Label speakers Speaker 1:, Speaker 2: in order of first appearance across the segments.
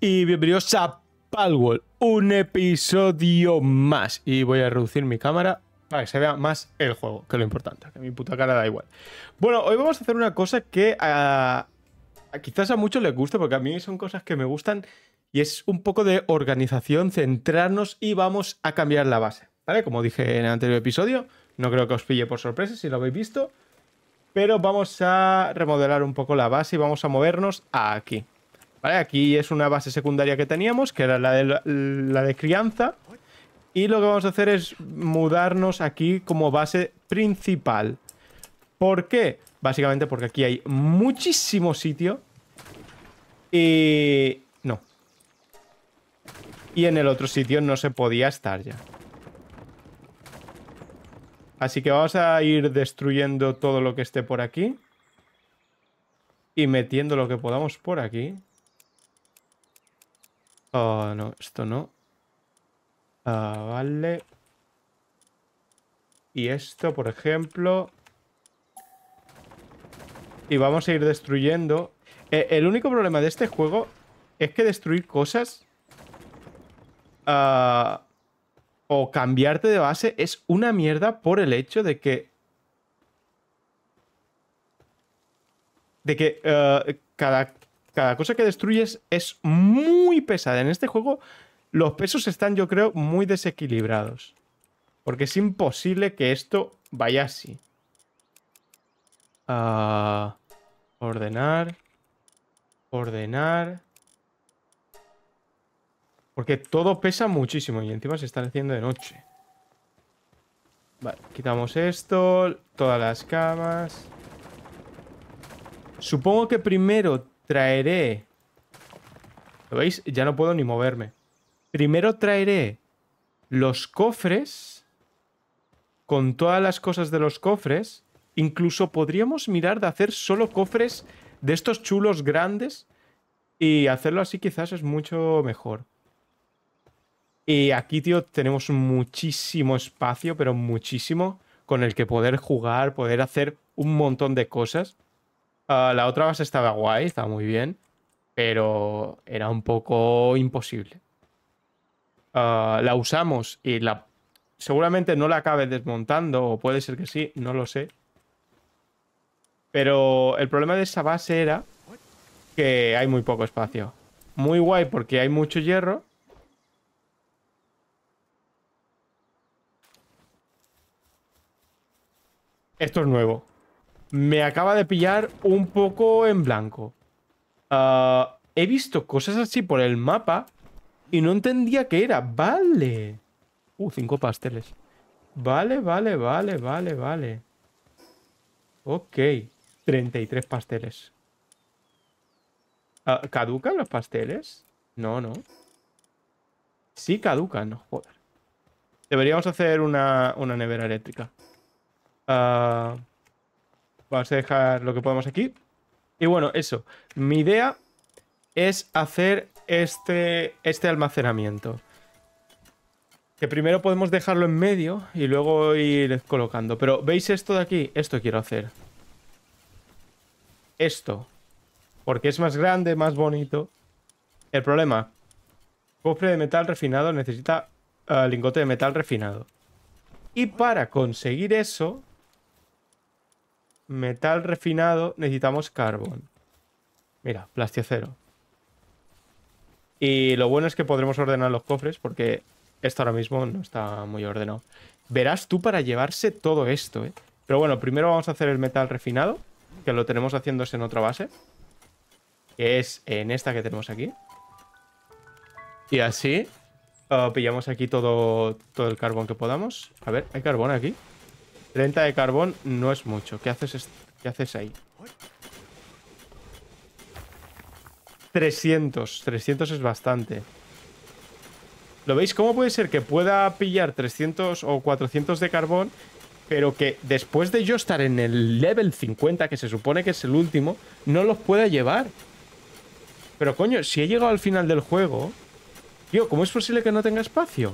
Speaker 1: y bienvenidos a Palworld, un episodio más. Y voy a reducir mi cámara para que se vea más el juego, que lo importante, que mi puta cara da igual. Bueno, hoy vamos a hacer una cosa que quizás a muchos les guste, porque a mí son cosas que me gustan y es un poco de organización, centrarnos y vamos a cambiar la base, ¿vale? Como dije en el anterior episodio, no creo que os pille por sorpresa si lo habéis visto. Pero vamos a remodelar un poco la base y vamos a movernos aquí. Vale, aquí es una base secundaria que teníamos, que era la de, la de crianza. Y lo que vamos a hacer es mudarnos aquí como base principal. ¿Por qué? Básicamente porque aquí hay muchísimo sitio. Y... No. Y en el otro sitio no se podía estar ya. Así que vamos a ir destruyendo todo lo que esté por aquí. Y metiendo lo que podamos por aquí. Oh, no, esto no. Ah, vale. Y esto, por ejemplo. Y vamos a ir destruyendo. Eh, el único problema de este juego es que destruir cosas ah, o cambiarte de base es una mierda por el hecho de que... De que cada cada cosa que destruyes es muy pesada. En este juego los pesos están, yo creo, muy desequilibrados. Porque es imposible que esto vaya así. Ah, ordenar. Ordenar. Porque todo pesa muchísimo y encima se están haciendo de noche. Vale, quitamos esto, todas las camas. Supongo que primero traeré... ¿Lo veis? Ya no puedo ni moverme. Primero traeré los cofres con todas las cosas de los cofres. Incluso podríamos mirar de hacer solo cofres de estos chulos grandes y hacerlo así quizás es mucho mejor. Y aquí, tío, tenemos muchísimo espacio, pero muchísimo, con el que poder jugar, poder hacer un montón de cosas. Ah, la otra base estaba guay, estaba muy bien, pero era un poco imposible. Ah, la usamos y la seguramente no la acabe desmontando, o puede ser que sí, no lo sé. Pero el problema de esa base era que hay muy poco espacio. Muy guay porque hay mucho hierro. Esto es nuevo me acaba de pillar un poco en blanco. Ah, he visto cosas así por el mapa y no entendía qué era. Vale. Uh, cinco pasteles. Vale, vale, vale, vale, vale. Ok. 33 pasteles. Ah, ¿Caducan los pasteles? No, no. Sí caducan, no, joder. Deberíamos hacer una, nevera eléctrica. Ah... Vamos a dejar lo que podamos aquí. Y bueno, eso. Mi idea es hacer este, este almacenamiento. Que primero podemos dejarlo en medio y luego ir colocando. Pero ¿veis esto de aquí? Esto quiero hacer. Esto. Porque es más grande, más bonito. El problema. Cofre de metal refinado necesita eh, lingote de metal refinado. Y para conseguir eso, Metal refinado, necesitamos carbón. Mira, plastiacero. Y lo bueno es que podremos ordenar los cofres porque esto ahora mismo no está muy ordenado. Verás tú para llevarse todo esto, ¿eh? Pero bueno, primero vamos a hacer el metal refinado, que lo tenemos haciéndose en otra base. Que es en esta que tenemos aquí. Y así uh, pillamos aquí todo, todo el carbón que podamos. A ver, ¿hay carbón aquí? 30 de carbón no es mucho. ¿Qué haces, haces ahí? 300. 300 es bastante. ¿Lo veis? ¿Cómo puede ser que pueda pillar 300 o 400 de carbón, pero que después de yo estar en el level 50, que se supone que es el último, no los pueda llevar? Pero coño, si he llegado al final del juego... Tío, ¿cómo es posible que no tenga espacio?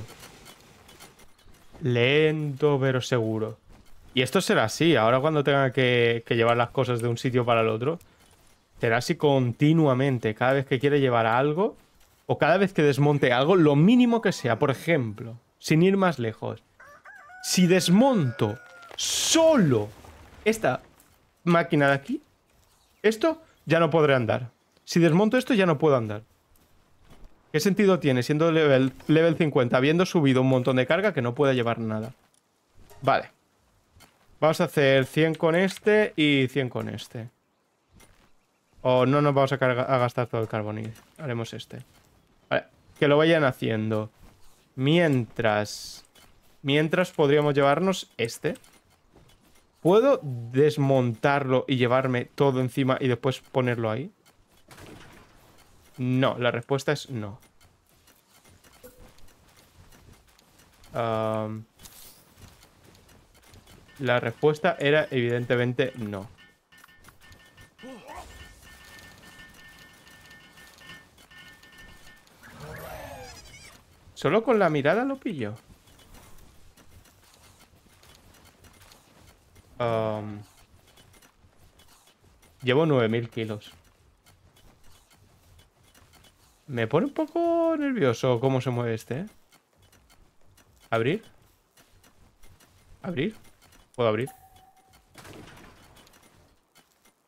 Speaker 1: Lento pero seguro. Y esto será así, ahora cuando tenga que, llevar las cosas de un sitio para el otro, será así continuamente, cada vez que quiere llevar algo, o cada vez que desmonte algo, lo mínimo que sea, por ejemplo, sin ir más lejos, si desmonto solo esta máquina de aquí, esto ya no podré andar. Si desmonto esto ya no puedo andar. ¿Qué sentido tiene siendo level, level 50, habiendo subido un montón de carga que no pueda llevar nada? Vale. Vamos a hacer 100 con este y 100 con este. O no nos vamos a, gastar todo el carbonil. Haremos este. Vale, que lo vayan haciendo. Mientras... Mientras podríamos llevarnos este. ¿Puedo desmontarlo y llevarme todo encima y después ponerlo ahí? No, la respuesta es no. Um... La respuesta era evidentemente no. Solo con la mirada lo pillo. Um, llevo 9.000 kilos. Me pone un poco nervioso cómo se mueve este. ¿eh? ¿Abrir? ¿Abrir? puedo abrir.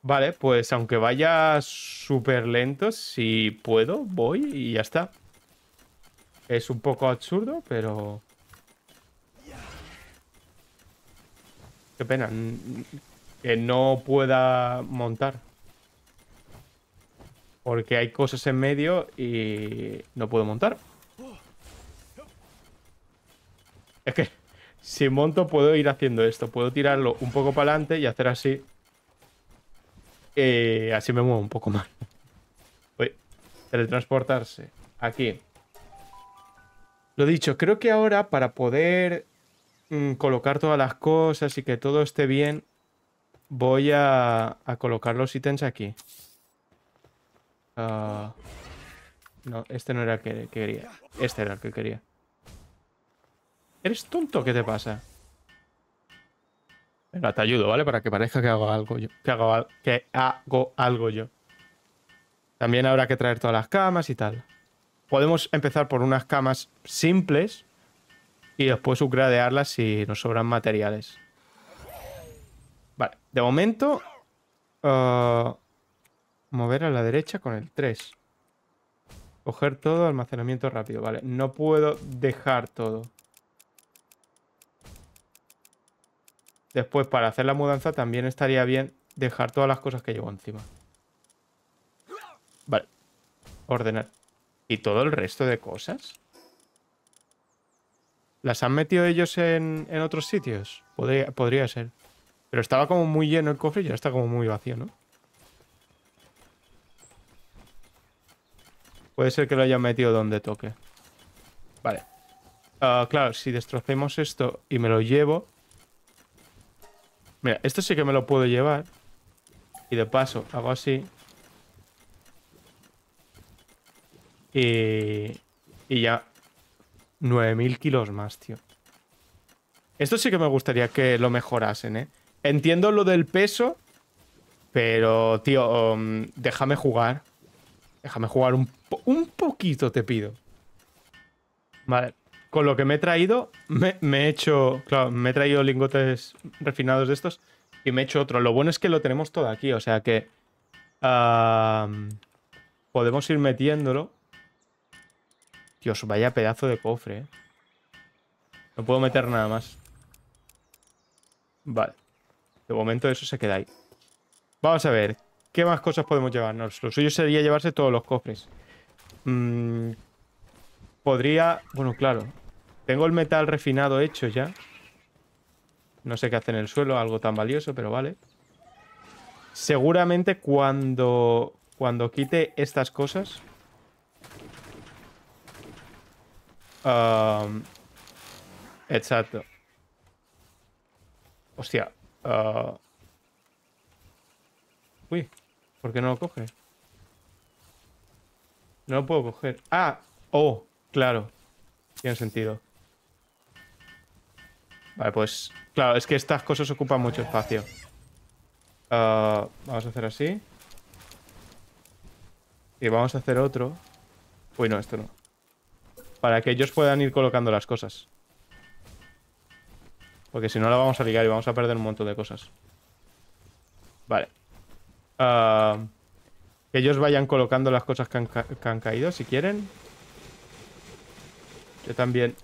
Speaker 1: Vale, pues aunque vaya súper lento, si puedo, voy y ya está. Es un poco absurdo, pero... Qué pena. Que no pueda montar. Porque hay cosas en medio y no puedo montar. Es que si monto puedo ir haciendo esto. Puedo tirarlo un poco para adelante y hacer así. Eh, así me muevo un poco más. a teletransportarse. Aquí. Lo dicho, creo que ahora para poder mm, colocar todas las cosas y que todo esté bien, voy a, colocar los ítems aquí. Ah, no, este no era el que quería. Este era el que quería. ¿Eres tonto? ¿Qué te pasa? Venga, te ayudo, ¿vale? Para que parezca que hago algo yo. Que hago, algo yo. También habrá que traer todas las camas y tal. Podemos empezar por unas camas simples y después subgradearlas si nos sobran materiales. Vale, de momento... Uh, mover a la derecha con el 3. Coger todo, almacenamiento rápido. Vale, no puedo dejar todo. Después, para hacer la mudanza, también estaría bien dejar todas las cosas que llevo encima. Vale. Ordenar. ¿Y todo el resto de cosas? ¿Las han metido ellos en, otros sitios? Podría, ser. Pero estaba como muy lleno el cofre y ya está como muy vacío, ¿no? Puede ser que lo hayan metido donde toque. Vale. Ah, claro, si destrocemos esto y me lo llevo, Mira, esto sí que me lo puedo llevar. Y de paso, hago así. Y... Y ya... 9.000 kilos más, tío. Esto sí que me gustaría que lo mejorasen, ¿eh? Entiendo lo del peso, pero, tío, um, déjame jugar. Déjame jugar un, un poquito, te pido. Vale. Con lo que me he traído, me, he hecho. Claro, me he traído lingotes refinados de estos y me he hecho otro. Lo bueno es que lo tenemos todo aquí, o sea que. podemos ir metiéndolo. Dios, vaya pedazo de cofre, ¿eh? No puedo meter nada más. Vale. De momento eso se queda ahí. Vamos a ver. ¿Qué más cosas podemos llevarnos? Lo suyo sería llevarse todos los cofres. Mmm Podría... Bueno, claro. Tengo el metal refinado hecho ya. No sé qué hace en el suelo, algo tan valioso, pero vale. Seguramente cuando... Cuando quite estas cosas... Um, exacto. Hostia. Uh, uy, ¿por qué no lo coge? No lo puedo coger. ¡Ah! ¡Oh! Claro, tiene sentido. Vale, pues... Claro, es que estas cosas ocupan mucho espacio. Ah, vamos a hacer así. Y vamos a hacer otro. Uy, no, esto no. Para que ellos puedan ir colocando las cosas. Porque si no la vamos a ligar y vamos a perder un montón de cosas. Vale. Ah, que ellos vayan colocando las cosas que que han caído, si quieren. Yo también.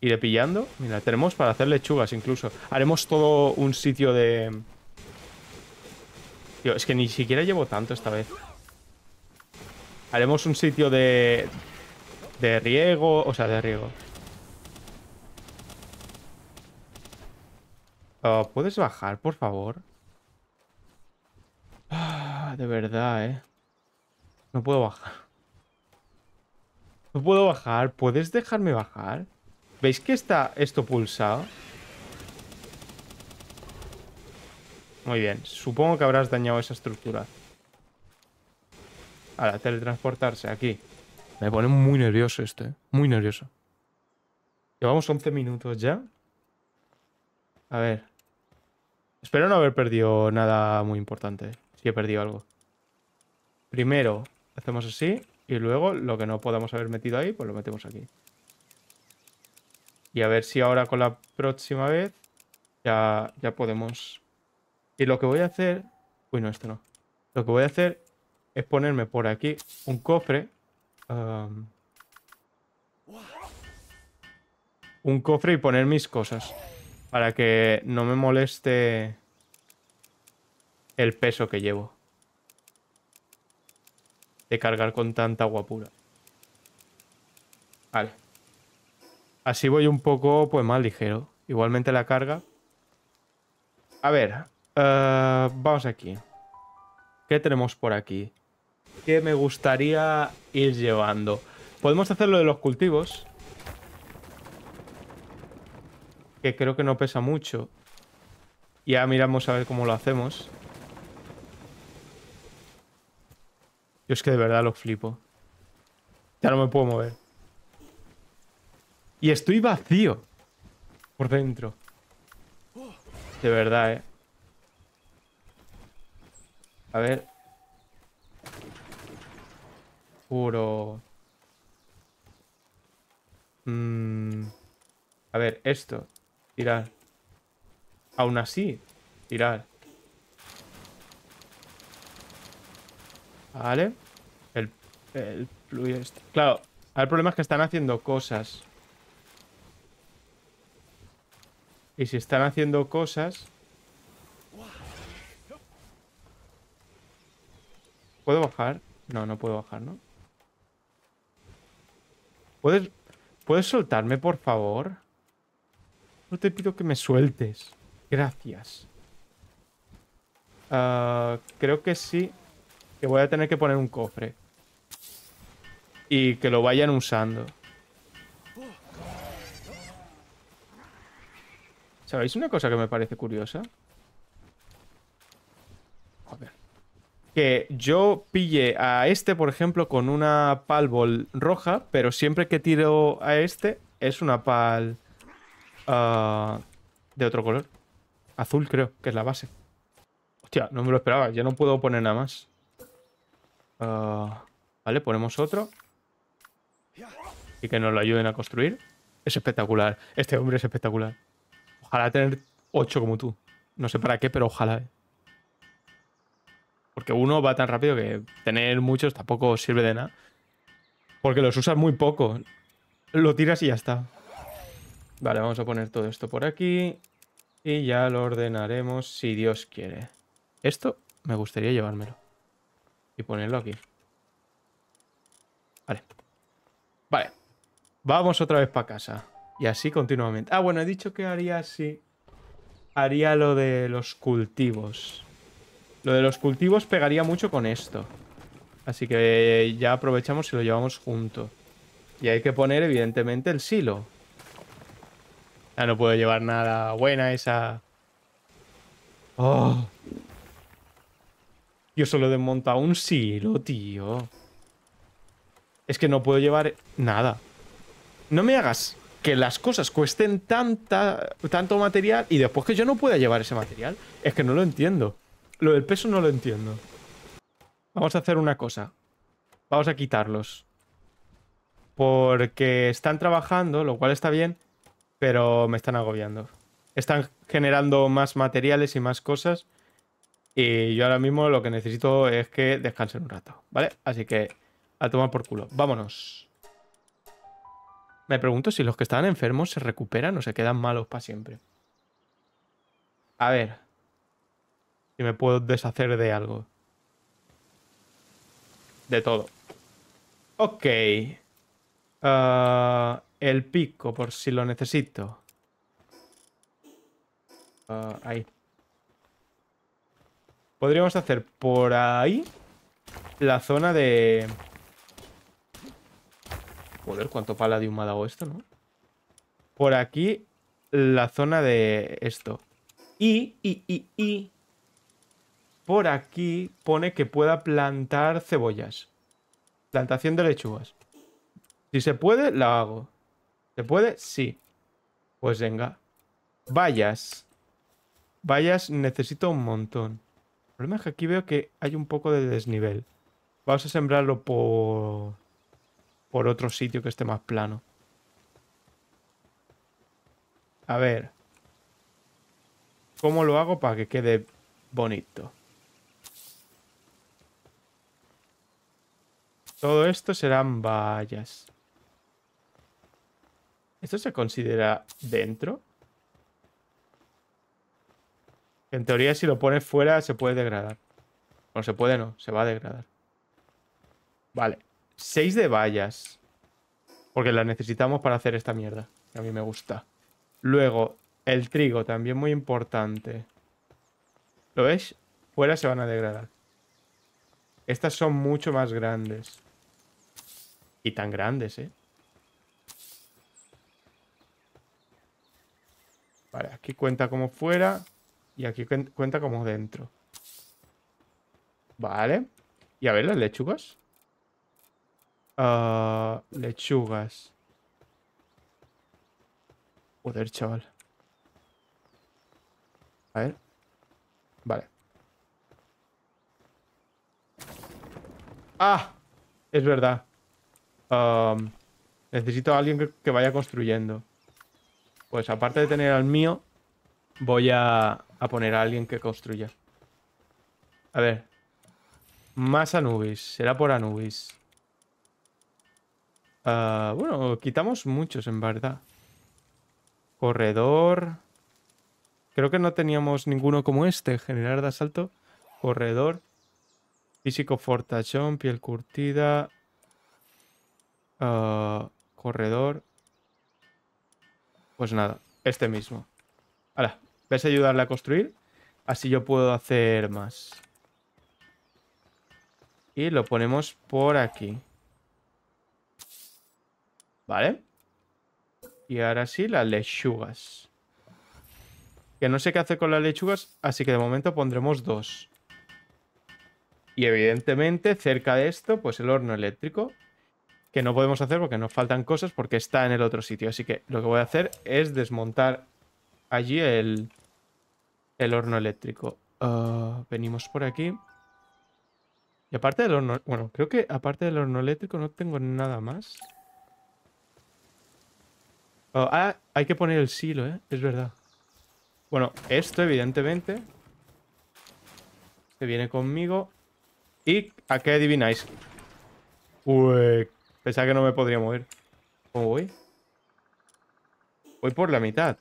Speaker 1: Iré pillando. Mira, tenemos para hacer lechugas incluso. Haremos todo un sitio de... Tío, es que ni siquiera llevo tanto esta vez. Haremos un sitio de... De riego... O sea, de riego. Oh, ¿Puedes bajar, por favor? Ah, de verdad, ¿eh? No puedo bajar. No puedo bajar. ¿Puedes dejarme bajar? ¿Veis que está esto pulsado? Muy bien. Supongo que habrás dañado esa estructura. Ahora, teletransportarse aquí. Me pone muy nervioso este. ¿eh? Muy nervioso. Llevamos 11 minutos ya. A ver. Espero no haber perdido nada muy importante. Si he perdido algo. Primero, hacemos así. Y luego lo que no podamos haber metido ahí, pues lo metemos aquí. Y a ver si ahora con la próxima vez ya, ya podemos... Y lo que voy a hacer... Uy, no, esto no. Lo que voy a hacer es ponerme por aquí un cofre. un cofre y poner mis cosas. Para que no me moleste el peso que llevo de cargar con tanta agua pura. Vale. Así voy un poco, pues, más ligero. Igualmente la carga. A ver, eh, vamos aquí. ¿Qué tenemos por aquí? ¿Qué me gustaría ir llevando? Podemos hacer lo de los cultivos. Que creo que no pesa mucho. Ya miramos a ver cómo lo hacemos. Yo es que de verdad lo flipo. Ya no me puedo mover. Y estoy vacío. Por dentro. De verdad, eh. A ver. Puro. Mm. A ver, esto. Tirar. Aún así, tirar. Vale. El, el este. Claro, el problema es que están haciendo cosas. Y si están haciendo cosas... ¿Puedo bajar? No, no puedo bajar, ¿no? ¿Puedes, ¿Puedes soltarme, por favor? No te pido que me sueltes. Gracias. Ah, creo que sí que voy a tener que poner un cofre. Y que lo vayan usando. ¿Sabéis una cosa que me parece curiosa? Que yo pille a este, por ejemplo, con una palbol roja, pero siempre que tiro a este es una pal ah, de otro color. Azul, creo, que es la base. Hostia, no me lo esperaba. Ya no puedo poner nada más. Ah, vale, ponemos otro. Y que nos lo ayuden a construir. Es espectacular. Este hombre es espectacular. Ojalá tener ocho como tú. No sé para qué, pero ojalá. Porque uno va tan rápido que tener muchos tampoco sirve de nada. Porque los usas muy poco. Lo tiras y ya está. Vale, vamos a poner todo esto por aquí. Y ya lo ordenaremos si Dios quiere. Esto me gustaría llevármelo y ponerlo aquí. Vale. Vale. Vamos otra vez para casa. Y así continuamente. Ah, bueno, he dicho que haría así. Haría lo de los cultivos. Lo de los cultivos pegaría mucho con esto. Así que eh, ya aprovechamos y lo llevamos junto. Y hay que poner, evidentemente, el silo. Ya no puedo llevar nada buena esa... ¡Oh! Yo solo he desmontado un silo, tío. Es que no puedo llevar nada. No me hagas que las cosas cuesten tanta, tanto material y después que yo no pueda llevar ese material. Es que no lo entiendo. Lo del peso no lo entiendo. Vamos a hacer una cosa. Vamos a quitarlos. Porque están trabajando, lo cual está bien, pero me están agobiando. Están generando más materiales y más cosas y yo ahora mismo lo que necesito es que descansen un rato, ¿vale? Así que a tomar por culo. Vámonos. Me pregunto si los que estaban enfermos se recuperan o se quedan malos para siempre. A ver. Si me puedo deshacer de algo. De todo. Ok. Ah, el pico, por si lo necesito. Ah, ahí ahí. Podríamos hacer por ahí la zona de... Joder, cuánto pala de ha dado esto, ¿no? Por aquí la zona de esto. Y, y, y, y... Por aquí pone que pueda plantar cebollas. Plantación de lechugas. Si se puede, la hago. ¿Se puede? Sí. Pues venga. Vallas. Vallas necesito un montón problema es que aquí veo que hay un poco de desnivel. Vamos a sembrarlo por, por otro sitio que esté más plano. A ver. ¿Cómo lo hago para que quede bonito? Todo esto serán vallas. ¿Esto se considera dentro? En teoría, si lo pones fuera, se puede degradar. No se puede, no. Se va a degradar. Vale. Seis de vallas. Porque las necesitamos para hacer esta mierda. Que a mí me gusta. Luego, el trigo, también muy importante. ¿Lo ves? Fuera se van a degradar. Estas son mucho más grandes. Y tan grandes, ¿eh? Vale, aquí cuenta como fuera. Y aquí cuenta como dentro. Vale. Y a ver las lechugas. Ah, lechugas. Joder, chaval. A ver. Vale. ¡Ah! Es verdad. necesito a alguien que vaya construyendo. Pues aparte de tener al mío, voy a, a poner a alguien que construya. A ver. Más Anubis. Será por Anubis. Ah, bueno, quitamos muchos, en verdad. Corredor. Creo que no teníamos ninguno como este. General de asalto. Corredor. Físico fortachón. Piel curtida. Ah, corredor. Pues nada. Este mismo. Hala. ¿Ves? a ayudarle a construir. Así yo puedo hacer más. Y lo ponemos por aquí. Vale. Y ahora sí, las lechugas. Que no sé qué hacer con las lechugas, así que de momento pondremos dos. Y evidentemente, cerca de esto, pues el horno eléctrico. Que no podemos hacer porque nos faltan cosas porque está en el otro sitio. Así que lo que voy a hacer es desmontar allí el, el horno eléctrico. Ah, venimos por aquí. Y aparte del horno... Bueno, creo que aparte del horno eléctrico no tengo nada más. Oh, ah, hay que poner el silo, ¿eh? Es verdad. Bueno, esto evidentemente... Se viene conmigo. ¿Y a qué adivináis? Uy, pensaba que no me podría mover. ¿Cómo voy? Voy por la mitad.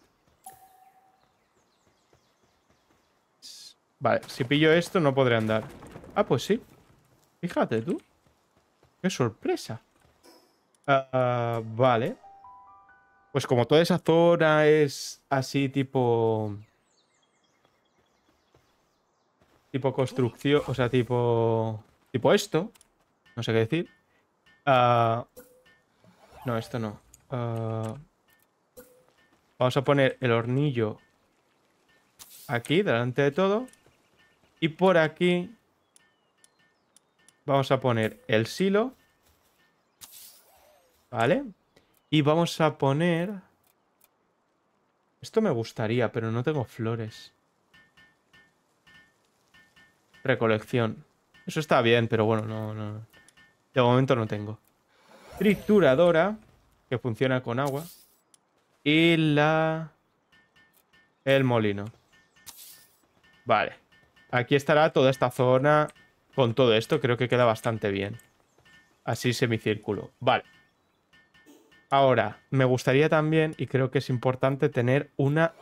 Speaker 1: Vale, si pillo esto no podré andar. Ah, pues sí. Fíjate tú. ¡Qué sorpresa! Ah, vale. Pues como toda esa zona es así tipo... Tipo construcción, o sea, tipo... Tipo esto. No sé qué decir. Ah, no, esto no. Ah, vamos a poner el hornillo aquí, delante de todo. Y por aquí vamos a poner el silo. ¿Vale? Y vamos a poner... Esto me gustaría, pero no tengo flores. Recolección. Eso está bien, pero bueno, no, no. De momento no tengo. Trituradora, que funciona con agua. Y la... El molino. Vale. Aquí estará toda esta zona con todo esto. Creo que queda bastante bien. Así semicírculo. Vale. Ahora, me gustaría también, y creo que es importante, tener una...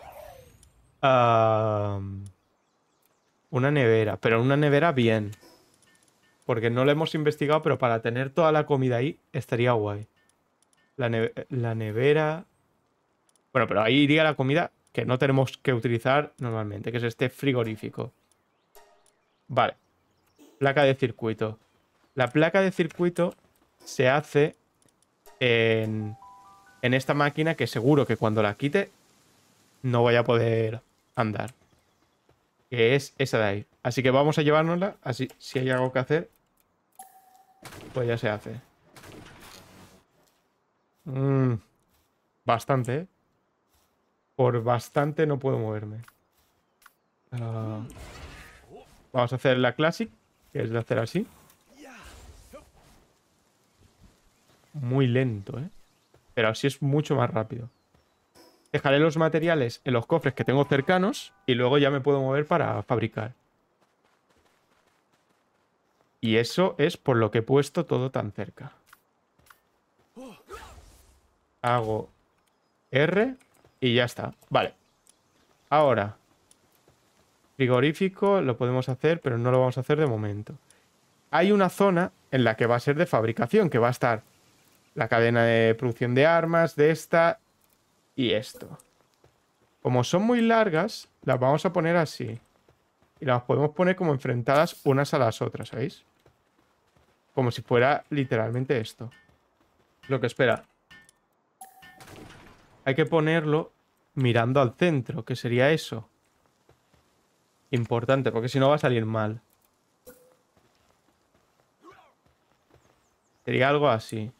Speaker 1: una nevera, pero una nevera bien. Porque no la hemos investigado, pero para tener toda la comida ahí estaría guay. La, la nevera... Bueno, pero ahí iría la comida que no tenemos que utilizar normalmente, que es este frigorífico. Vale. Placa de circuito. La placa de circuito se hace en, esta máquina que seguro que cuando la quite no voy a poder andar. Que es esa de ahí. Así que vamos a llevárnosla. Así, si hay algo que hacer, pues ya se hace. Mm, bastante, ¿eh? Por bastante no puedo moverme. Ah. Vamos a hacer la Classic, que es de hacer así. Muy lento, ¿eh? Pero así es mucho más rápido. Dejaré los materiales en los cofres que tengo cercanos y luego ya me puedo mover para fabricar. Y eso es por lo que he puesto todo tan cerca. Hago R y ya está. Vale. Ahora, frigorífico lo podemos hacer, pero no lo vamos a hacer de momento. Hay una zona en la que va a ser de fabricación, que va a estar la cadena de producción de armas, de esta y esto. Como son muy largas, las vamos a poner así. Y las podemos poner como enfrentadas unas a las otras, ¿veis? Como si fuera literalmente esto. Lo que espera. Hay que ponerlo mirando al centro, que sería eso. Importante, porque si no va a salir mal. Sería algo así.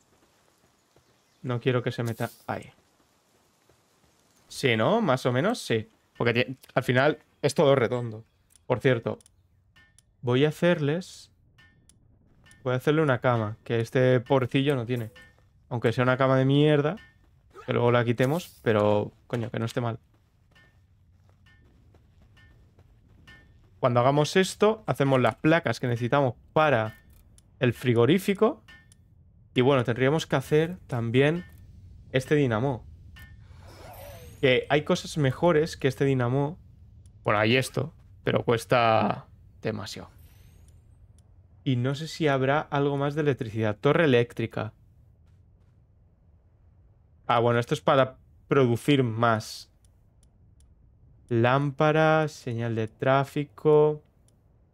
Speaker 1: No quiero que se meta... Ahí. Sí, ¿no? Más o menos, sí. Porque al final es todo redondo. Por cierto, voy a hacerles... Voy a hacerle una cama, que este porcillo no tiene. Aunque sea una cama de mierda, que luego la quitemos, pero coño, que no esté mal. Cuando hagamos esto, hacemos las placas que necesitamos para el frigorífico. Y bueno, tendríamos que hacer también este dinamo. Que hay cosas mejores que este dinamo. Bueno, hay esto, pero cuesta demasiado. Y no sé si habrá algo más de electricidad. Torre eléctrica. Ah, bueno, esto es para producir más. Lámpara, señal de tráfico,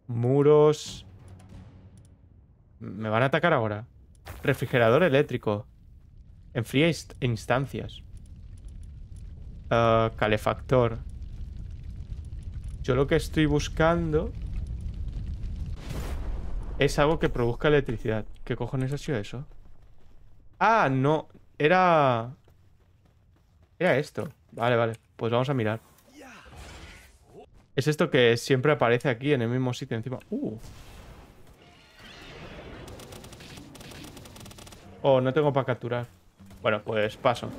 Speaker 1: muros. Me van a atacar ahora. Refrigerador eléctrico. Enfría instancias. Ah, calefactor. Yo lo que estoy buscando es algo que produzca electricidad. ¿Qué cojones ha sido eso? Ah, no. Era... Era esto. Vale, vale. Pues vamos a mirar. Es esto que siempre aparece aquí en el mismo sitio encima. Uh. Oh, no tengo para capturar. Bueno, pues paso.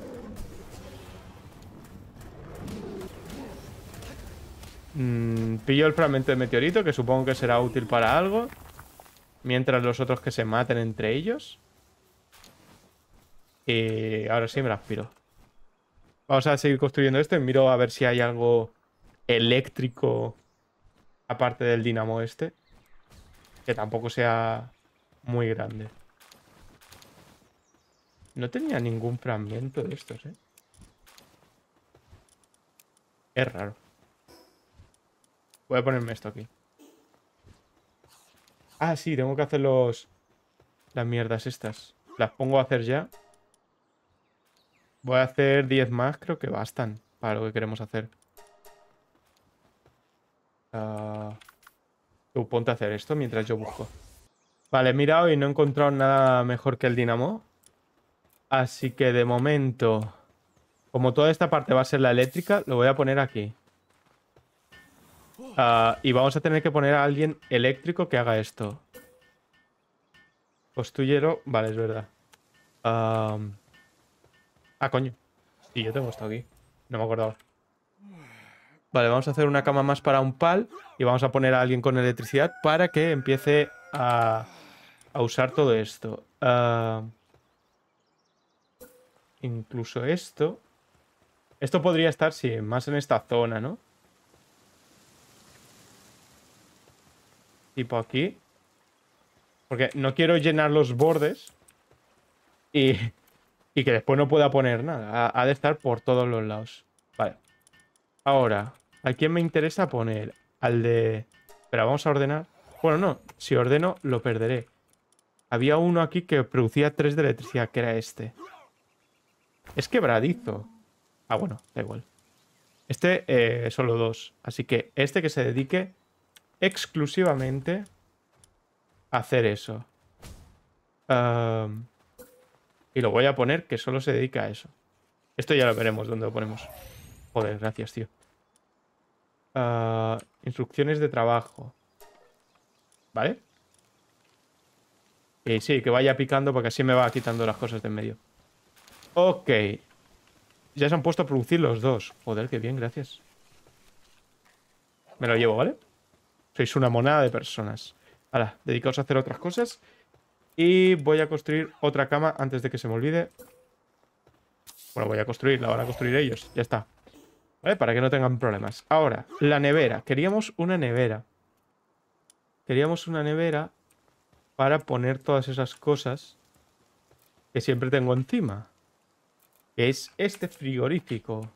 Speaker 1: Mm, pillo el fragmento de meteorito, que supongo que será útil para algo. Mientras los otros que se maten entre ellos. Y ahora sí me las aspiro. Vamos a seguir construyendo esto y miro a ver si hay algo eléctrico aparte del dinamo este. Que tampoco sea muy grande. No tenía ningún fragmento de estos, ¿eh? Es raro. Voy a ponerme esto aquí. Ah, sí, tengo que hacer los... Las mierdas estas. Las pongo a hacer ya. Voy a hacer 10 más, creo que bastan para lo que queremos hacer. Ah, tú ponte a hacer esto mientras yo busco. Vale, he mirado y no he encontrado nada mejor que el dinamo. Así que de momento, como toda esta parte va a ser la eléctrica, lo voy a poner aquí. Ah, y vamos a tener que poner a alguien eléctrico que haga esto. Costullero, vale, es verdad. Ah, ah, coño. Sí, yo tengo esto aquí. No me acordaba. Vale, vamos a hacer una cama más para un pal y vamos a poner a alguien con electricidad para que empiece a, usar todo esto. Ah, incluso esto. Esto podría estar, sí, más en esta zona, ¿no? Tipo aquí. Porque no quiero llenar los bordes y, que después no pueda poner nada. ha de estar por todos los lados. Vale. Ahora, ¿A quién me interesa poner? Al de... Pero vamos a ordenar. Bueno, no. Si ordeno, lo perderé. Había uno aquí que producía 3 de electricidad, que era este. Es quebradizo. Ah, bueno, da igual. Este, eh, solo dos. Así que este que se dedique exclusivamente a hacer eso. y lo voy a poner que solo se dedica a eso. Esto ya lo veremos dónde lo ponemos. Joder, gracias, tío. Ah, instrucciones de trabajo. ¿Vale? Y sí, que vaya picando porque así me va quitando las cosas de en medio. Ok. Ya se han puesto a producir los dos. Joder, que bien, gracias. Me lo llevo, ¿vale? Sois una monada de personas. Ahora, dedicaos a hacer otras cosas. Y voy a construir otra cama antes de que se me olvide. Bueno, voy a la van a construir ellos. Ya está. Para que no tengan problemas. Ahora, la nevera. Queríamos una nevera. Queríamos una nevera para poner todas esas cosas que siempre tengo encima. Que es este frigorífico.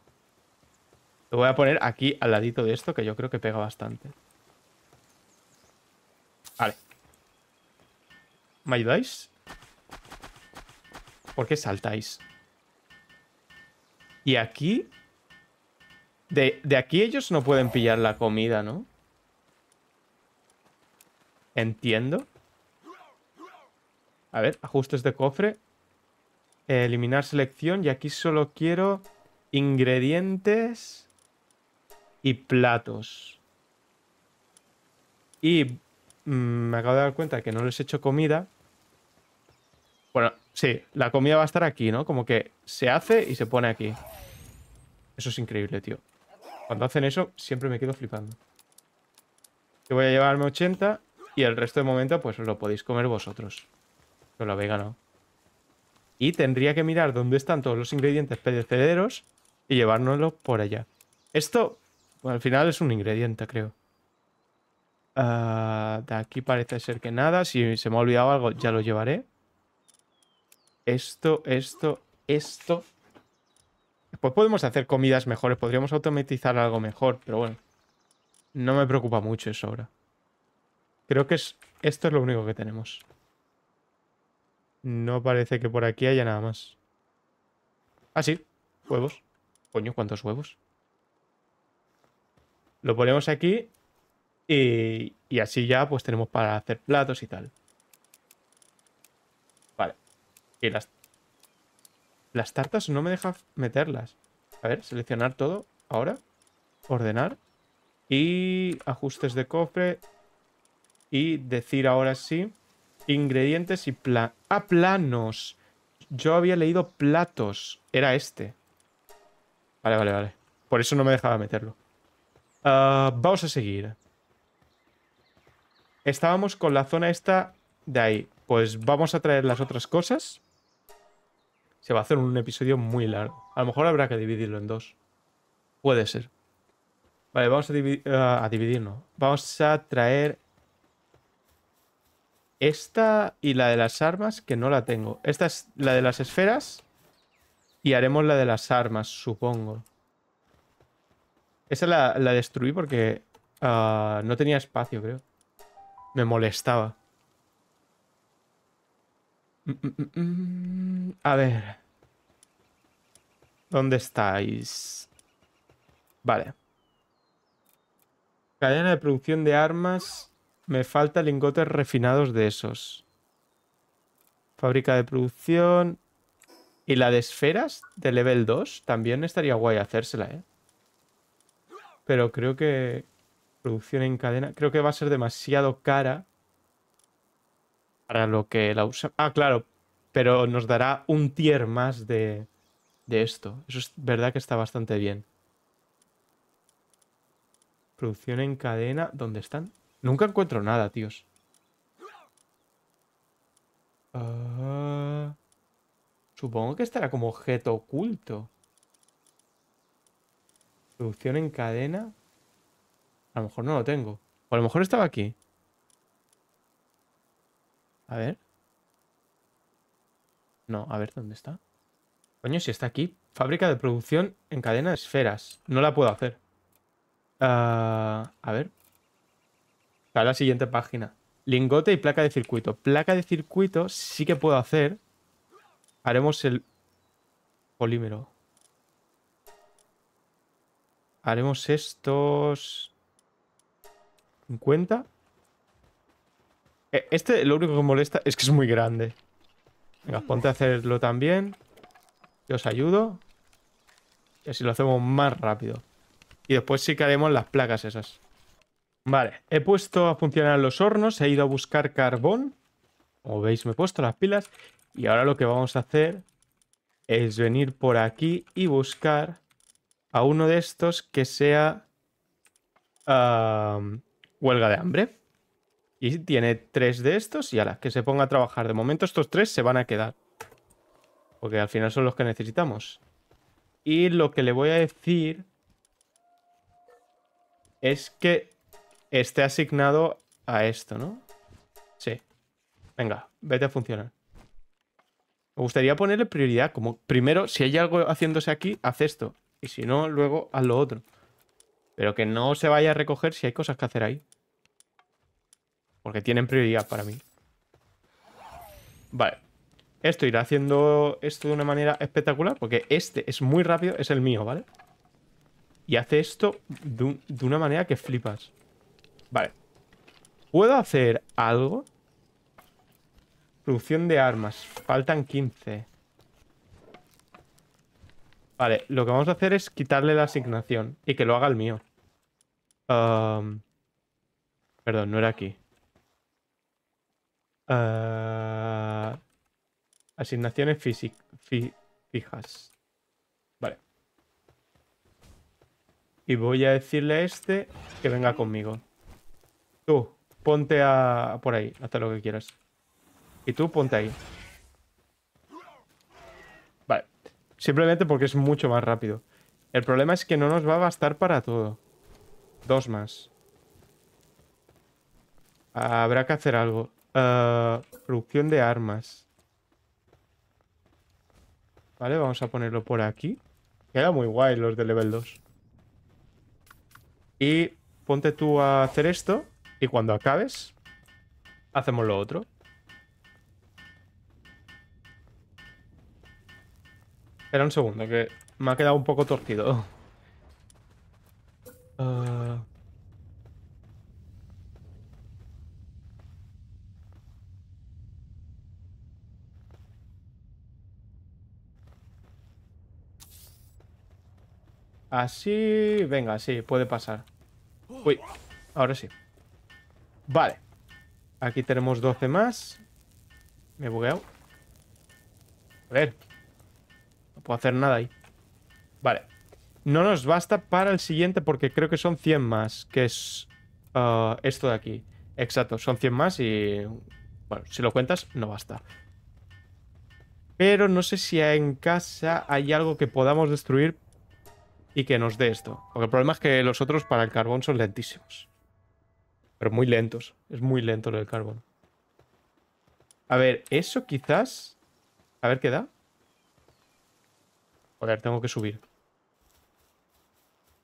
Speaker 1: Lo voy a poner aquí al ladito de esto, que yo creo que pega bastante. Vale. ¿Me ayudáis? ¿Por qué saltáis? Y aquí de, aquí ellos no pueden pillar la comida, ¿no? Entiendo. A ver, ajustes de cofre. Eh, eliminar selección. Y aquí solo quiero ingredientes y platos. Y mm, me acabo de dar cuenta que no les he hecho comida. Bueno, sí, la comida va a estar aquí, ¿no? Como que se hace y se pone aquí. Eso es increíble, tío. Cuando hacen eso, siempre me quedo flipando. Yo voy a llevarme 80 y el resto de momento, pues lo podéis comer vosotros. Yo lo habéis ganado. Y tendría que mirar dónde están todos los ingredientes perecederos y llevárnoslos por allá. Esto, al final es un ingrediente, creo. Ah, de aquí parece ser que nada. Si se me ha olvidado algo, ya lo llevaré. Esto, esto, esto pues podemos hacer comidas mejores, podríamos automatizar algo mejor, pero bueno. No me preocupa mucho eso ahora. Creo que es, esto es lo único que tenemos. No parece que por aquí haya nada más. Ah, sí. Huevos. Coño, ¿cuántos huevos? Lo ponemos aquí y, y así ya pues tenemos para hacer platos y tal. Vale. Y las las tartas no me deja meterlas. A ver, seleccionar todo ahora. Ordenar. Y ajustes de cofre. Y decir ahora sí. Ingredientes y planos. ¡Ah, planos! Yo había leído platos. Era este. Vale, vale, vale. Por eso no me dejaba meterlo. Ah, vamos a seguir. Estábamos con la zona esta de ahí. Pues vamos a traer las otras cosas. Se va a hacer un episodio muy largo. A lo mejor habrá que dividirlo en dos. Puede ser. Vale, vamos a, ah, dividirnos. Vamos a traer esta y la de las armas, que no la tengo. Esta es la de las esferas. Y haremos la de las armas, supongo. Esa la, destruí porque ah, no tenía espacio, creo. Me molestaba a ver. ¿Dónde estáis? Vale. Cadena de producción de armas. Me falta lingotes refinados de esos. Fábrica de producción. Y la de esferas de level 2 también estaría guay hacérsela, ¿eh? Pero creo que... Producción en cadena... Creo que va a ser demasiado cara para lo que la usamos. Ah, claro, pero nos dará un tier más de, de esto. Eso es verdad que está bastante bien. Producción en cadena. ¿Dónde están? Nunca encuentro nada, tíos. Ah, supongo que estará como objeto oculto. Producción en cadena. A lo mejor no lo tengo. O a lo mejor estaba aquí. A ver. No, a ver, ¿dónde está? Coño, si está aquí. Fábrica de producción en cadena de esferas. No la puedo hacer. Ah, a ver. a la siguiente página. Lingote y placa de circuito. Placa de circuito sí que puedo hacer. Haremos el polímero. Haremos estos... 50. Eh, este lo único que molesta es que es muy grande. Venga, ponte a hacerlo también. Yo os ayudo. Y así lo hacemos más rápido. Y después sí que haremos las placas esas. Vale, he puesto a funcionar los hornos, he ido a buscar carbón. Como veis, me he puesto las pilas. Y ahora lo que vamos a hacer es venir por aquí y buscar a uno de estos que sea ah, huelga de hambre. Y tiene tres de estos y a que se ponga a trabajar. De momento estos tres se van a quedar. Porque al final son los que necesitamos. Y lo que le voy a decir es que esté asignado a esto, ¿no? Sí. Venga, vete a funcionar. Me gustaría ponerle prioridad, como primero, si hay algo haciéndose aquí, haz esto. Y si no, luego haz lo otro. Pero que no se vaya a recoger si hay cosas que hacer ahí. Porque tienen prioridad para mí. Vale. Esto irá haciendo esto de una manera espectacular. Porque este es muy rápido. Es el mío, ¿vale? Y hace esto de, una manera que flipas. Vale. ¿Puedo hacer algo? Producción de armas. Faltan 15. Vale, lo que vamos a hacer es quitarle la asignación y que lo haga el mío. perdón, no era aquí. Ah, asignaciones fijas. Vale. Y voy a decirle a este que venga conmigo. Tú, ponte a por ahí, hasta lo que quieras. Y tú, ponte ahí. Vale. Simplemente porque es mucho más rápido. El problema es que no nos va a bastar para todo. Dos más. Habrá que hacer algo. Ah, producción de armas. Vale, vamos a ponerlo por aquí. Queda muy guay los de level 2. Y ponte tú a hacer esto. Y cuando acabes, hacemos lo otro. Espera un segundo, que me ha quedado un poco torcido. Ah. Así, venga, sí, puede pasar. Uy, ahora sí. Vale. Aquí tenemos 12 más. Me he bugueado. A ver. No puedo hacer nada ahí. Vale. No nos basta para el siguiente porque creo que son 100 más, que es uh, esto de aquí. Exacto, son 100 más y... Bueno, si lo cuentas, no basta. Pero no sé si en casa hay algo que podamos destruir y que nos dé esto. Porque el problema es que los otros para el carbón son lentísimos. Pero muy lentos. Es muy lento lo del carbón. A ver, eso quizás... A ver qué da. Joder, tengo que subir.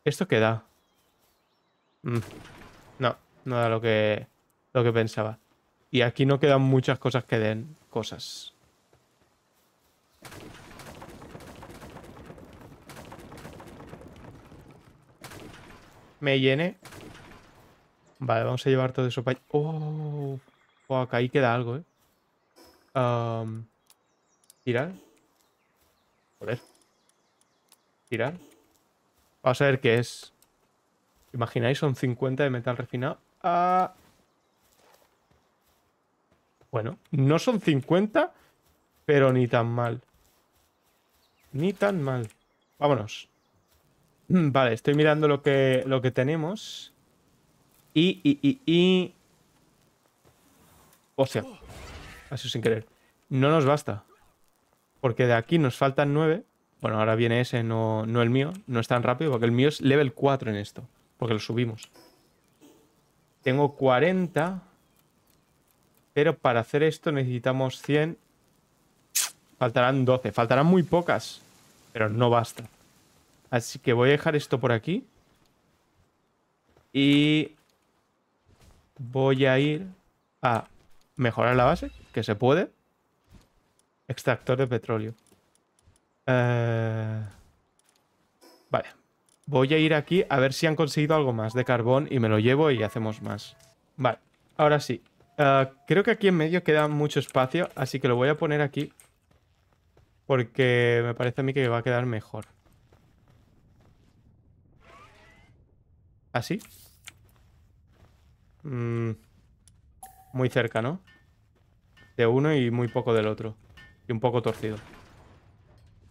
Speaker 1: ¿Esto qué da? Mm. No, no da lo que, lo que pensaba. Y aquí no quedan muchas cosas que den cosas. Me llene. Vale, vamos a llevar todo eso para... ¡Oh! acá ahí queda algo, ¿eh? Um, tirar. Joder. Tirar. Vamos a ver qué es. ¿Imagináis? Son 50 de metal refinado. Ah... Bueno, no son 50, pero ni tan mal. Ni tan mal. Vámonos. Mm, vale, estoy mirando lo que, lo que tenemos. Y, y, y, y... Hostia. Así sin querer. No nos basta. Porque de aquí nos faltan 9. Bueno, ahora viene ese, no, no el mío. No es tan rápido porque el mío es level 4 en esto. Porque lo subimos. Tengo 40. Pero para hacer esto necesitamos 100. Faltarán 12. Faltarán muy pocas. Pero no basta. Así que voy a dejar esto por aquí. Y voy a ir a mejorar la base, que se puede. Extractor de petróleo. Eh, vale. Voy a ir aquí a ver si han conseguido algo más de carbón y me lo llevo y hacemos más. Vale, ahora sí. Eh, creo que aquí en medio queda mucho espacio, así que lo voy a poner aquí. Porque me parece a mí que va a quedar mejor. ¿Así? ¿Ah, mm, muy cerca, ¿no? De uno y muy poco del otro. Y un poco torcido.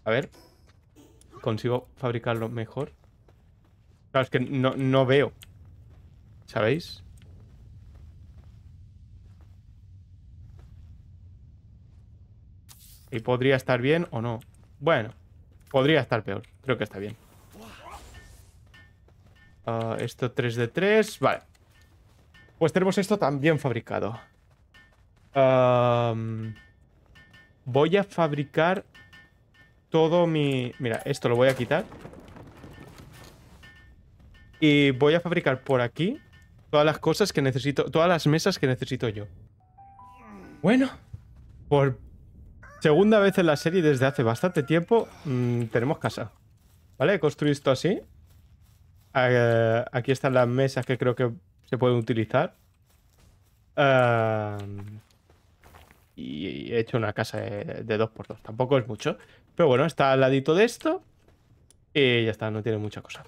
Speaker 1: A ver. ¿Consigo fabricarlo mejor? Claro, es que no veo. ¿Sabéis? Y podría estar bien o no. Bueno, podría estar peor. Creo que está bien. Ah, esto 3 de 3. Vale. Pues tenemos esto también fabricado. voy a fabricar todo mi... Mira, esto lo voy a quitar. Y voy a fabricar por aquí todas las cosas que necesito, todas las mesas que necesito yo. Bueno, por segunda vez en la serie desde hace bastante tiempo mm, tenemos casa. ¿Vale? He construido esto así aquí están las mesas que creo que se pueden utilizar. Ah, y he hecho una casa de 2x2. Tampoco es mucho. Pero bueno, está al ladito de esto. Y ya está, no tiene mucha cosa.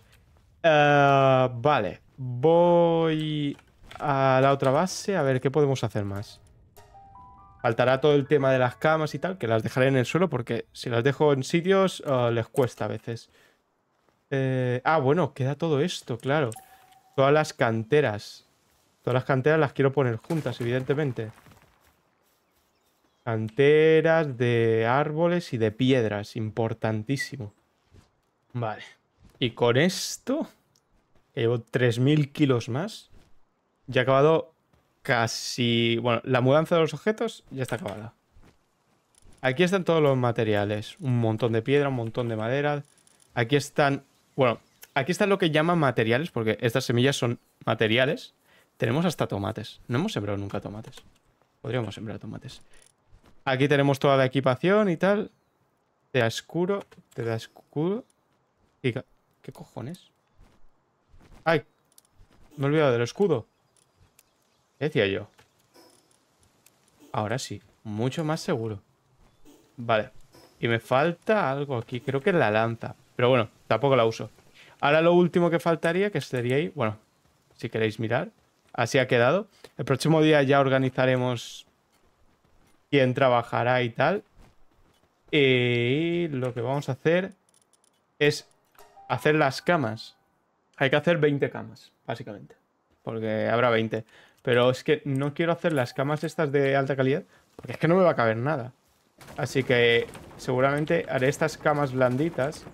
Speaker 1: Ah, vale, voy a la otra base a ver qué podemos hacer más. Faltará todo el tema de las camas y tal, que las dejaré en el suelo porque si las dejo en sitios ah, les cuesta a veces. Eh, ah, bueno, queda todo esto, claro. Todas las canteras. Todas las canteras las quiero poner juntas, evidentemente. Canteras de árboles y de piedras. Importantísimo. Vale. Y con esto... llevo 3.000 kilos más. Ya he acabado casi... Bueno, la mudanza de los objetos ya está acabada. Aquí están todos los materiales. Un montón de piedra, un montón de madera. Aquí están bueno, aquí está lo que llaman materiales, porque estas semillas son materiales. Tenemos hasta tomates. No hemos sembrado nunca tomates. Podríamos sembrar tomates. Aquí tenemos toda la equipación y tal. Te da escuro, te da ¿Qué cojones? ¡Ay! Me he olvidado del escudo. decía yo? Ahora sí, mucho más seguro. Vale. Y me falta algo aquí. Creo que es la lanza. Pero bueno, tampoco la uso. Ahora lo último que faltaría, que sería, ahí, bueno, si queréis mirar, así ha quedado. El próximo día ya organizaremos quién trabajará y tal. Y lo que vamos a hacer es hacer las camas. Hay que hacer 20 camas, básicamente. Porque habrá 20. Pero es que no quiero hacer las camas estas de alta calidad. Porque es que no me va a caber nada. Así que seguramente haré estas camas blanditas.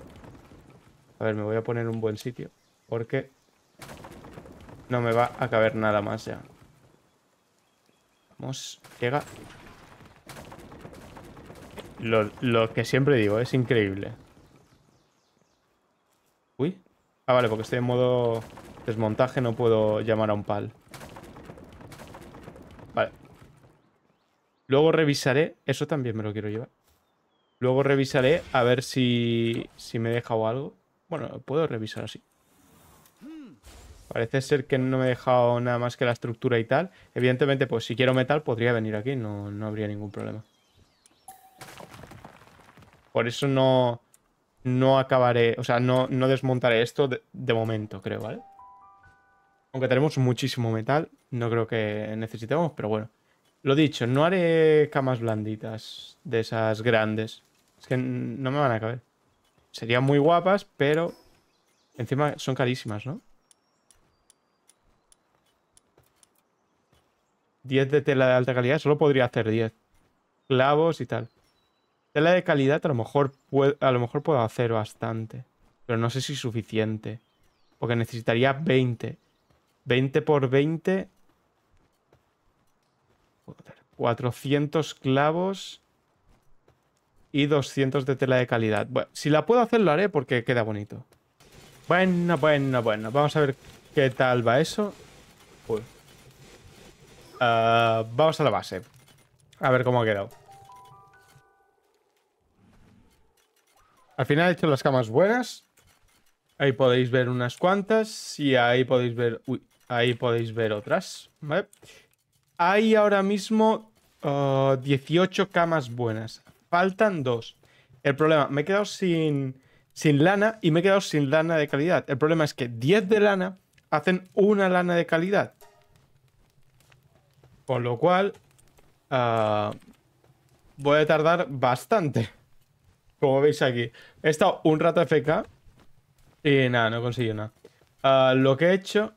Speaker 1: A ver, me voy a poner un buen sitio. Porque no me va a caber nada más ya. Vamos, llega. Lo, lo que siempre digo, es increíble. Uy. Ah, vale, porque estoy en modo desmontaje, no puedo llamar a un pal. Vale. Luego revisaré. Eso también me lo quiero llevar. Luego revisaré a ver si, si me he dejado algo. Bueno, puedo revisar así. Parece ser que no me he dejado nada más que la estructura y tal. Evidentemente, pues si quiero metal podría venir aquí, no, habría ningún problema. Por eso no, no acabaré, o sea, no, desmontaré esto de, momento, creo, ¿vale? Aunque tenemos muchísimo metal, no creo que necesitemos, pero bueno. Lo dicho, no haré camas blanditas de esas grandes. Es que no me van a caber. Serían muy guapas, pero encima son carísimas, ¿no? 10 de tela de alta calidad, solo podría hacer 10. Clavos y tal. Tela de calidad a lo mejor, puedo, a lo mejor puedo hacer bastante. Pero no sé si suficiente. Porque necesitaría 20. 20 por 20. 400 clavos y 200 de tela de calidad. Bueno, si la puedo hacer, lo haré porque queda bonito. Bueno, bueno, bueno. Vamos a ver qué tal va eso. Ah, vamos a la base. A ver cómo ha quedado. Al final he hecho las camas buenas. Ahí podéis ver unas cuantas y ahí podéis ver... ahí podéis ver otras. ¿vale? Hay ahora mismo 18 ah, camas buenas faltan dos. El problema, me he quedado sin, sin lana y me he quedado sin lana de calidad. El problema es que 10 de lana hacen una lana de calidad. Con lo cual, ah, voy a tardar bastante. Como veis aquí. He estado un rato FK y nada, no consigo nada. Ah, lo que he hecho...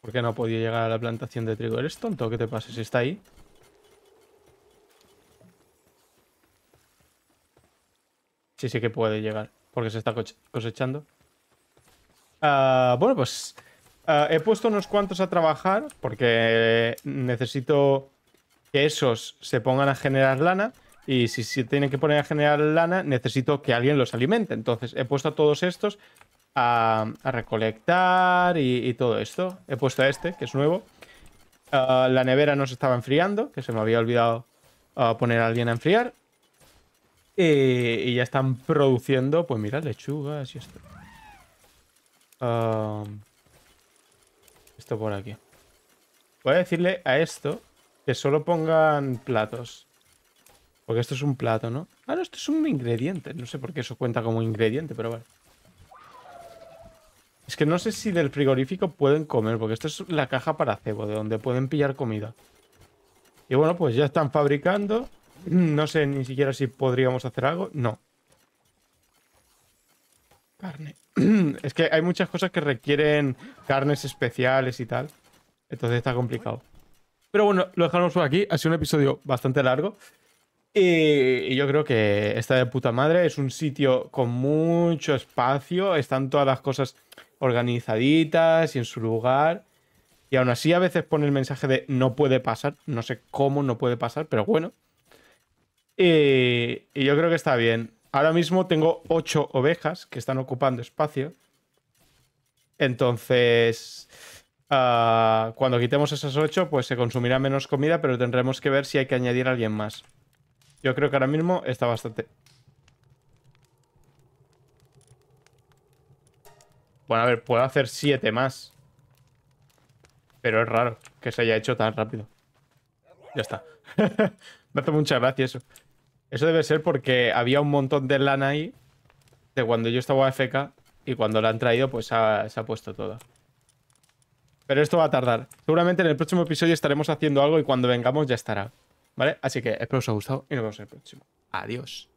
Speaker 1: ¿Por qué no he podido llegar a la plantación de trigo? ¿Eres tonto? ¿Qué te pasa si está ahí? Sí, sí que puede llegar, porque se está cosechando. Ah, bueno, pues ah, he puesto unos cuantos a trabajar porque necesito que esos se pongan a generar lana. Y si se tienen que poner a generar lana, necesito que alguien los alimente. Entonces he puesto a todos estos a, recolectar y, todo esto. He puesto a este, que es nuevo. Ah, la nevera no se estaba enfriando, que se me había olvidado poner a alguien a enfriar. Eh, y ya están produciendo, pues mira, lechugas y esto. Ah, esto por aquí. Voy a decirle a esto que solo pongan platos. Porque esto es un plato, ¿no? Ah, no, esto es un ingrediente. No sé por qué eso cuenta como ingrediente, pero vale. Es que no sé si del frigorífico pueden comer, porque esto es la caja para cebo, de donde pueden pillar comida. Y bueno, pues ya están fabricando. No sé ni siquiera si podríamos hacer algo. No. Carne. Es que hay muchas cosas que requieren carnes especiales y tal. Entonces está complicado. Pero bueno, lo dejamos por aquí. Ha sido un episodio bastante largo. Y yo creo que está de puta madre. Es un sitio con mucho espacio. Están todas las cosas organizaditas y en su lugar. Y aún así a veces pone el mensaje de no puede pasar. No sé cómo no puede pasar, pero bueno. Eh, y, yo creo que está bien. Ahora mismo tengo 8 ovejas que están ocupando espacio. Entonces, ah, cuando quitemos esas 8 pues se consumirá menos comida, pero tendremos que ver si hay que añadir a alguien más. Yo creo que ahora mismo está bastante... Bueno, a ver, puedo hacer 7 más. Pero es raro que se haya hecho tan rápido. Ya está. Me hace mucha gracia eso. Eso debe ser porque había un montón de lana ahí de cuando yo estaba AFK y cuando la han traído pues se ha puesto toda. Pero esto va a tardar. Seguramente en el próximo episodio estaremos haciendo algo y cuando vengamos ya estará. ¿Vale? Así que espero os haya gustado y nos vemos en el próximo. Adiós.